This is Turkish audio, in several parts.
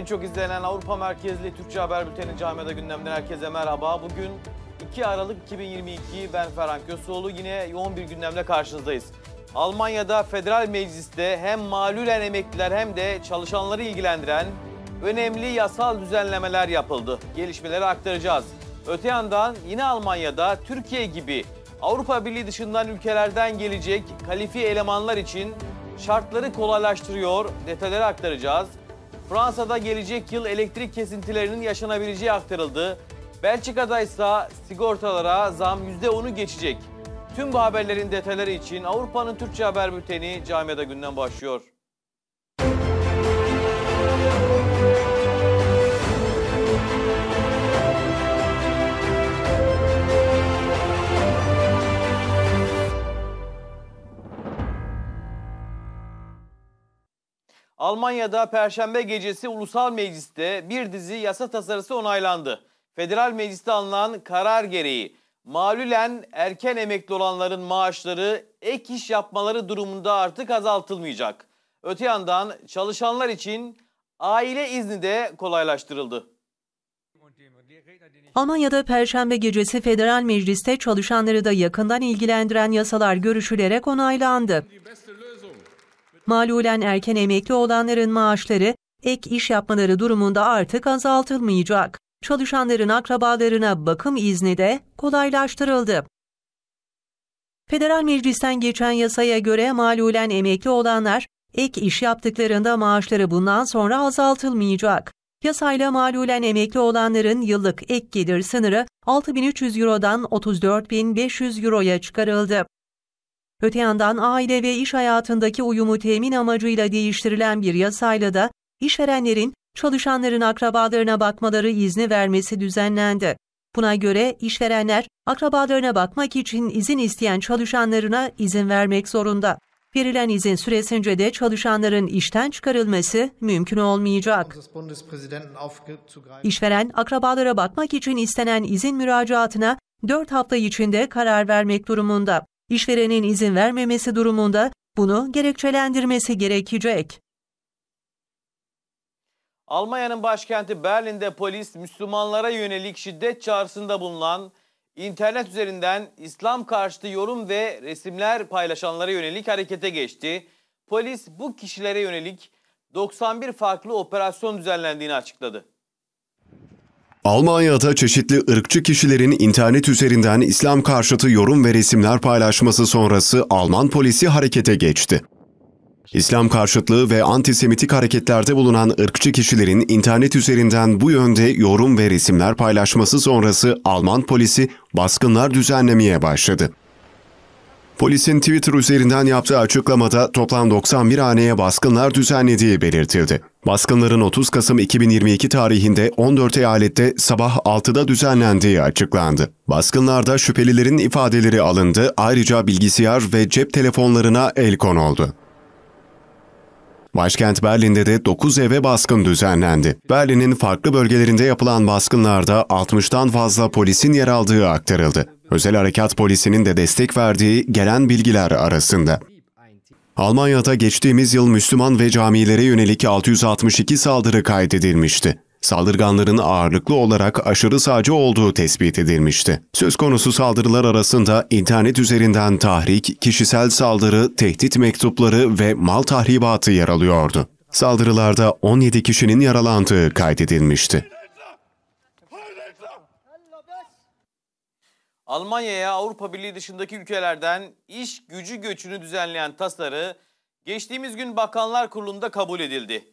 En çok izlenen Avrupa merkezli Türkçe Haber Bülteni Camiada Gündem'den herkese merhaba. Bugün 2 Aralık 2022 ben Ferhan Kösoğlu yine yoğun bir gündemle karşınızdayız. Almanya'da federal mecliste hem malulen emekliler hem de çalışanları ilgilendiren önemli yasal düzenlemeler yapıldı. Gelişmeleri aktaracağız. Öte yandan yine Almanya'da Türkiye gibi Avrupa Birliği dışından ülkelerden gelecek kalifiye elemanlar için şartları kolaylaştırıyor. Detayları aktaracağız. Fransa'da gelecek yıl elektrik kesintilerinin yaşanabileceği aktarıldı. Belçika'da ise sigortalara zam %10'u geçecek. Tüm bu haberlerin detayları için Avrupa'nın Türkçe Haber Bülteni Camiada Günden başlıyor. Almanya'da Perşembe gecesi Ulusal Meclis'te bir dizi yasa tasarısı onaylandı. Federal Meclis'te alınan karar gereği malulen erken emekli olanların maaşları ek iş yapmaları durumunda artık azaltılmayacak. Öte yandan çalışanlar için aile izni de kolaylaştırıldı. Almanya'da Perşembe gecesi Federal Meclis'te çalışanları da yakından ilgilendiren yasalar görüşülerek onaylandı malulen erken emekli olanların maaşları ek iş yapmaları durumunda artık azaltılmayacak. Çalışanların akrabalarına bakım izni de kolaylaştırıldı. Federal Meclis'ten geçen yasaya göre malulen emekli olanlar ek iş yaptıklarında maaşları bundan sonra azaltılmayacak. Yasayla malulen emekli olanların yıllık ek gelir sınırı 6300 Euro'dan 34500 Euro'ya çıkarıldı. Öte yandan aile ve iş hayatındaki uyumu temin amacıyla değiştirilen bir yasayla da işverenlerin çalışanların akrabalarına bakmaları izni vermesi düzenlendi. Buna göre işverenler akrabalarına bakmak için izin isteyen çalışanlarına izin vermek zorunda. Verilen izin süresince de çalışanların işten çıkarılması mümkün olmayacak. İşveren akrabalara bakmak için istenen izin müracaatına 4 hafta içinde karar vermek durumunda işverenin izin vermemesi durumunda bunu gerekçelendirmesi gerekecek. Almanya'nın başkenti Berlin'de polis Müslümanlara yönelik şiddet çağrısında bulunan internet üzerinden İslam karşıtı yorum ve resimler paylaşanlara yönelik harekete geçti. Polis bu kişilere yönelik 91 farklı operasyon düzenlendiğini açıkladı. Almanya'da çeşitli ırkçı kişilerin internet üzerinden İslam karşıtı yorum ve resimler paylaşması sonrası Alman polisi harekete geçti. İslam karşıtlığı ve antisemitik hareketlerde bulunan ırkçı kişilerin internet üzerinden bu yönde yorum ve resimler paylaşması sonrası Alman polisi baskınlar düzenlemeye başladı. Polisin Twitter üzerinden yaptığı açıklamada toplam 91 haneye baskınlar düzenlediği belirtildi. Baskınların 30 Kasım 2022 tarihinde 14 eyalette sabah 6'da düzenlendiği açıklandı. Baskınlarda şüphelilerin ifadeleri alındı, ayrıca bilgisayar ve cep telefonlarına el konuldu. Başkent Berlin'de de 9 eve baskın düzenlendi. Berlin'in farklı bölgelerinde yapılan baskınlarda 60'tan fazla polisin yer aldığı aktarıldı. Özel Harekat Polisi'nin de destek verdiği gelen bilgiler arasında. Almanya'da geçtiğimiz yıl Müslüman ve camilere yönelik 662 saldırı kaydedilmişti. Saldırganların ağırlıklı olarak aşırı sağcı olduğu tespit edilmişti. Söz konusu saldırılar arasında internet üzerinden tahrik, kişisel saldırı, tehdit mektupları ve mal tahribatı yer alıyordu. Saldırılarda 17 kişinin yaralandığı kaydedilmişti. Almanya'ya Avrupa Birliği dışındaki ülkelerden iş gücü göçünü düzenleyen tasarı geçtiğimiz gün Bakanlar Kurulu'nda kabul edildi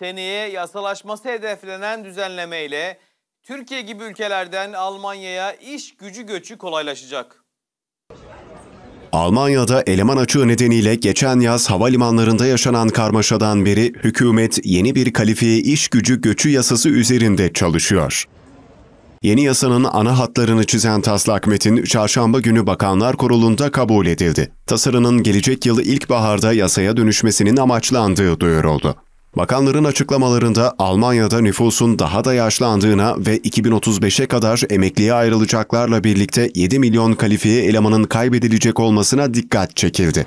seneye yasalaşması hedeflenen düzenlemeyle Türkiye gibi ülkelerden Almanya'ya iş gücü göçü kolaylaşacak. Almanya'da eleman açığı nedeniyle geçen yaz havalimanlarında yaşanan karmaşadan beri hükümet yeni bir kalifiye iş gücü göçü yasası üzerinde çalışıyor. Yeni yasanın ana hatlarını çizen taslak metin çarşamba günü Bakanlar Kurulu'nda kabul edildi. Tasarının gelecek yıl ilkbaharda yasaya dönüşmesinin amaçlandığı duyuruldu. Bakanların açıklamalarında Almanya'da nüfusun daha da yaşlandığına ve 2035'e kadar emekliye ayrılacaklarla birlikte 7 milyon kalifiye elemanın kaybedilecek olmasına dikkat çekildi.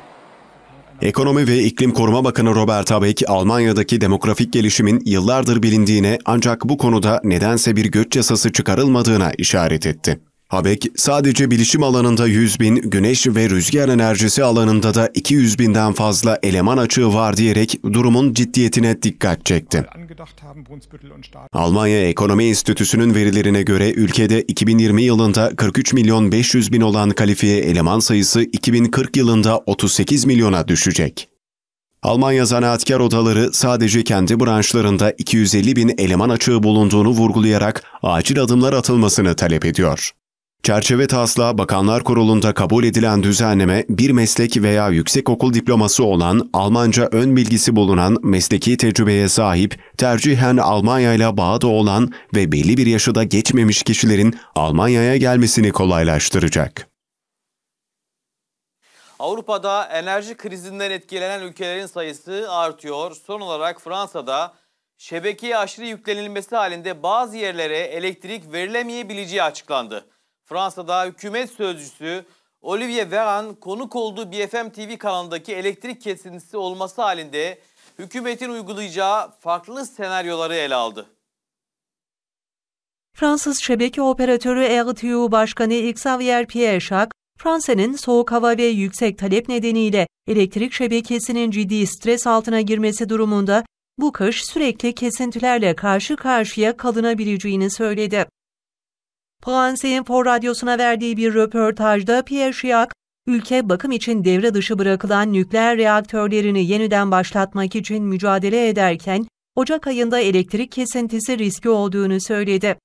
Ekonomi ve İklim Koruma Bakanı Robert Habeck, Almanya'daki demografik gelişimin yıllardır bilindiğine ancak bu konuda nedense bir göç yasası çıkarılmadığına işaret etti. Habek sadece bilişim alanında 100 bin, güneş ve rüzgar enerjisi alanında da 200 binden fazla eleman açığı var diyerek durumun ciddiyetine dikkat çekti. Almanya Ekonomi Enstitüsü'nün verilerine göre ülkede 2020 yılında 43 milyon 500 bin olan kalifiye eleman sayısı 2040 yılında 38 milyona düşecek. Almanya Zanaatkar Odaları sadece kendi branşlarında 250 bin eleman açığı bulunduğunu vurgulayarak acil adımlar atılmasını talep ediyor. Çerçeve taslağı Bakanlar Kurulu'nda kabul edilen düzenleme bir meslek veya yüksekokul diploması olan Almanca ön bilgisi bulunan mesleki tecrübeye sahip, tercihen Almanya ile bağda olan ve belli bir yaşı da geçmemiş kişilerin Almanya'ya gelmesini kolaylaştıracak. Avrupa'da enerji krizinden etkilenen ülkelerin sayısı artıyor. Son olarak Fransa'da şebekeye aşırı yüklenilmesi halinde bazı yerlere elektrik verilemeyebileceği açıklandı. Fransa'da hükümet sözcüsü Olivier Veran konuk olduğu BFM TV kanalındaki elektrik kesintisi olması halinde hükümetin uygulayacağı farklı senaryoları ele aldı. Fransız şebeke operatörü RTU Başkanı Xavier Pieşak, Fransa'nın soğuk hava ve yüksek talep nedeniyle elektrik şebekesinin ciddi stres altına girmesi durumunda bu kış sürekli kesintilerle karşı karşıya kalınabileceğini söyledi. France-Info radyosuna verdiği bir röportajda Pierre Schiak, ülke bakım için devre dışı bırakılan nükleer reaktörlerini yeniden başlatmak için mücadele ederken, Ocak ayında elektrik kesintisi riski olduğunu söyledi.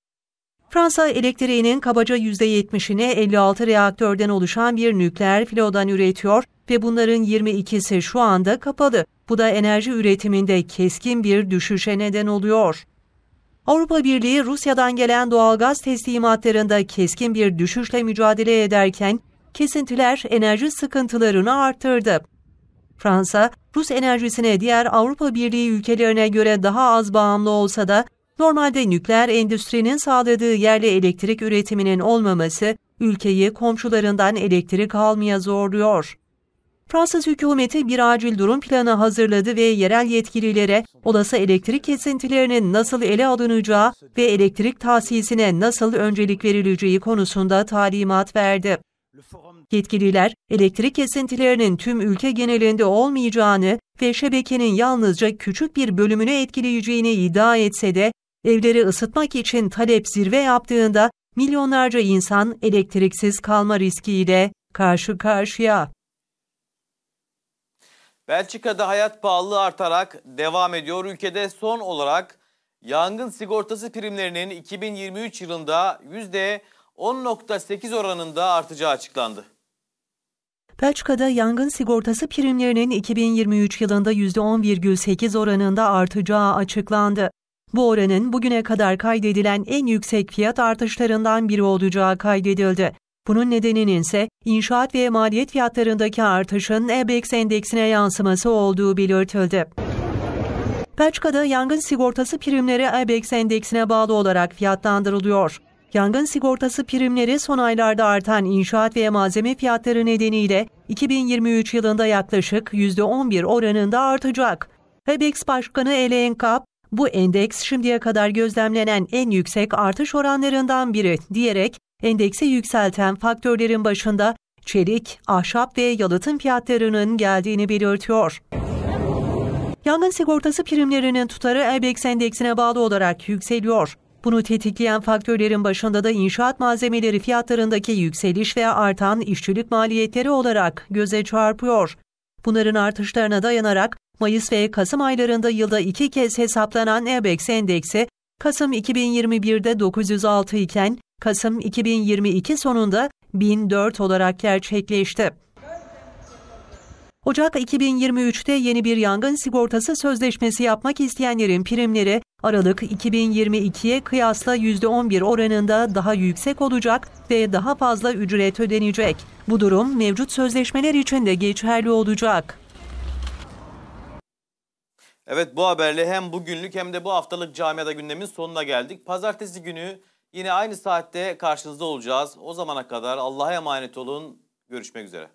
Fransa elektriğinin kabaca %70'ini 56 reaktörden oluşan bir nükleer filodan üretiyor ve bunların 22'si şu anda kapalı. Bu da enerji üretiminde keskin bir düşüşe neden oluyor. Avrupa Birliği Rusya'dan gelen doğalgaz teslimatlarında keskin bir düşüşle mücadele ederken kesintiler enerji sıkıntılarını arttırdı. Fransa, Rus enerjisine diğer Avrupa Birliği ülkelerine göre daha az bağımlı olsa da normalde nükleer endüstrinin sağladığı yerli elektrik üretiminin olmaması ülkeyi komşularından elektrik almaya zorluyor. Fransız hükümeti bir acil durum planı hazırladı ve yerel yetkililere olası elektrik kesintilerinin nasıl ele alınacağı ve elektrik tahsisine nasıl öncelik verileceği konusunda talimat verdi. Yetkililer, elektrik kesintilerinin tüm ülke genelinde olmayacağını ve şebekenin yalnızca küçük bir bölümünü etkileyeceğini iddia etse de, evleri ısıtmak için talep zirve yaptığında milyonlarca insan elektriksiz kalma riskiyle karşı karşıya. Belçika'da hayat pahalılığı artarak devam ediyor. Ülkede son olarak yangın sigortası primlerinin 2023 yılında %10.8 oranında artacağı açıklandı. Belçika'da yangın sigortası primlerinin 2023 yılında %10,8 oranında artacağı açıklandı. Bu oranın bugüne kadar kaydedilen en yüksek fiyat artışlarından biri olacağı kaydedildi. Bunun nedeninin ise inşaat ve maliyet fiyatlarındaki artışın EBEX endeksine yansıması olduğu belirtildi. Belçika'da yangın sigortası primleri ABEX e endeksine bağlı olarak fiyatlandırılıyor. Yangın sigortası primleri son aylarda artan inşaat ve malzeme fiyatları nedeniyle 2023 yılında yaklaşık %11 oranında artacak. ABEX e Başkanı Elaine Kapp, bu endeks şimdiye kadar gözlemlenen en yüksek artış oranlarından biri diyerek Endeksi yükselten faktörlerin başında çelik, ahşap ve yalıtım fiyatlarının geldiğini belirtiyor. Yangın sigortası primlerinin tutarı Erbex endeksine bağlı olarak yükseliyor. Bunu tetikleyen faktörlerin başında da inşaat malzemeleri fiyatlarındaki yükseliş veya artan işçilik maliyetleri olarak göze çarpıyor. Bunların artışlarına dayanarak Mayıs ve Kasım aylarında yılda iki kez hesaplanan EBEX endeksi Kasım 2021'de 906 iken Kasım 2022 sonunda 1004 olarak gerçekleşti. Ocak 2023'te yeni bir yangın sigortası sözleşmesi yapmak isteyenlerin primleri Aralık 2022'ye kıyasla %11 oranında daha yüksek olacak ve daha fazla ücret ödenecek. Bu durum mevcut sözleşmeler için de geçerli olacak. Evet bu haberle hem bugünlük hem de bu haftalık camiada gündemin sonuna geldik. Pazartesi günü Yine aynı saatte karşınızda olacağız. O zamana kadar Allah'a emanet olun. Görüşmek üzere.